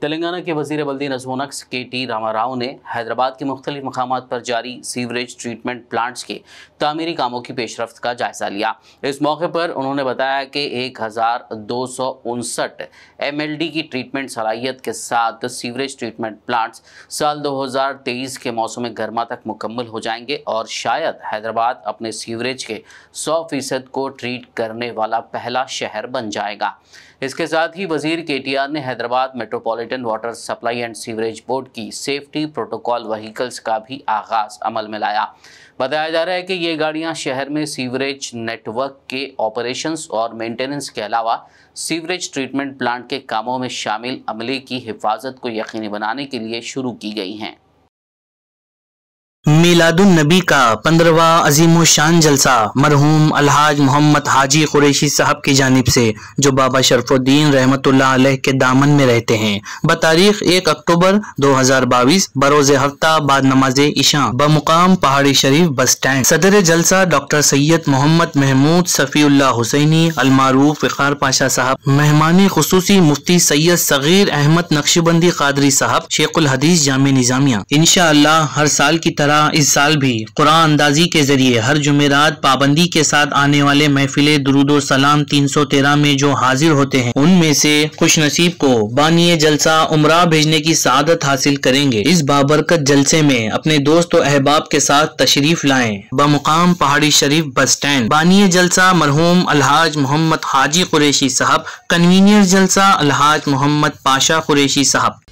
तेलंगाना के वजीर बल्दी नजमोनक्स के टी रामाराव ने हैदराबाद के मुख्तलिफ मकाम पर जारी सीवरेज ट्रीटमेंट प्लांट्स के तमीरी कामों की पेशरफ का जायजा लिया इस मौके पर उन्होंने बताया कि एक हज़ार दो सौ उनसठ एम एल डी की ट्रीटमेंट सलाहियत के साथ सीवरेज ट्रीटमेंट प्लांट्स साल दो हज़ार तेईस के मौसम गर्मा तक मुकम्मल हो जाएंगे और शायद हैदराबाद अपने सीवरेज के सौ फीसद को ट्रीट करने वाला पहला शहर बन जाएगा इसके साथ ही वजीर के टी आर ने Hyderabad metropolitan metropolitan water supply and sewerage board की सेफ्टी प्रोटोकॉल वहीकल्स का भी आगाज अमल में लाया बताया जा रहा है कि ये गाड़ियां शहर में सीवरेज नेटवर्क के ऑपरेशंस और मेंटेनेंस के अलावा सीवरेज ट्रीटमेंट प्लांट के कामों में शामिल अमले की हिफाजत को यकीनी बनाने के लिए शुरू की गई हैं मीलादुलनबी का पंद्रवा अजीम शान जलसा मरहूम अलहाज मोहम्मद हाजी कुरेशी साहब की जानब से जो बाबा शरफुद्दीन रहमत के दामन में रहते हैं बतारीख एक अक्टूबर दो हज़ार बाईस बरोज़ हफ्ता बाद नमाज ईशा बमुकाम पहाड़ी शरीफ बस स्टैंड सदर जलसा डॉक्टर सैयद मोहम्मद महमूद सफ़ील्ला हुसैनी अलमारूफ फ़ार पाशा साहब मेहमान खसूसी मुफ्ती सैयद सगीर अहमद नक्शबंदी कादरी साहब शेख हदीस जाम निज़ामिया इन हर साल की तरह इस साल भी कुरान अंदाजी के जरिए हर जुमेरात पाबंदी के साथ आने वाले महफिल दरुद सलाम तीन सौ तेरह में जो हाजिर होते हैं उनमें से खुश नसीब को बानिय जलसा उमरा भेजने की सादत हासिल करेंगे इस बाबरकत जलसे में अपने दोस्त और अहबाब के साथ तशरीफ लाए बमुकाम पहाड़ी शरीफ बस स्टैंड बानिय जलसा मरहूम अलहाज मोहम्मद हाजी कुरेशी साहब कन्वीनियर जलसा अलहाज मोहम्मद पाशा कुरेशी साहब